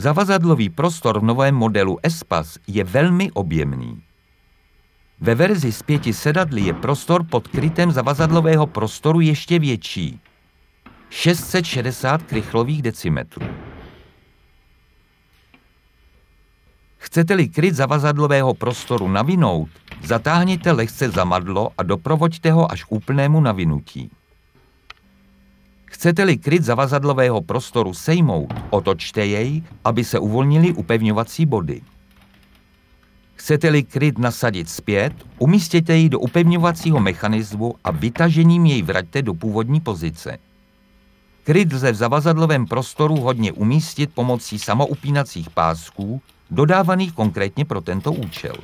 Zavazadlový prostor v novém modelu Espas je velmi objemný. Ve verzi s pěti sedadly je prostor pod krytem zavazadlového prostoru ještě větší. 660 krychlových decimetrů. Chcete-li kryt zavazadlového prostoru navinout, zatáhněte lehce zamadlo a doprovoďte ho až úplnému navinutí. Chcete-li kryt zavazadlového prostoru sejmout, otočte jej, aby se uvolnili upevňovací body. Chcete-li kryt nasadit zpět, umístěte ji do upevňovacího mechanismu a vytažením jej vraťte do původní pozice. Kryt lze v zavazadlovém prostoru hodně umístit pomocí samoupínacích pásků, dodávaných konkrétně pro tento účel.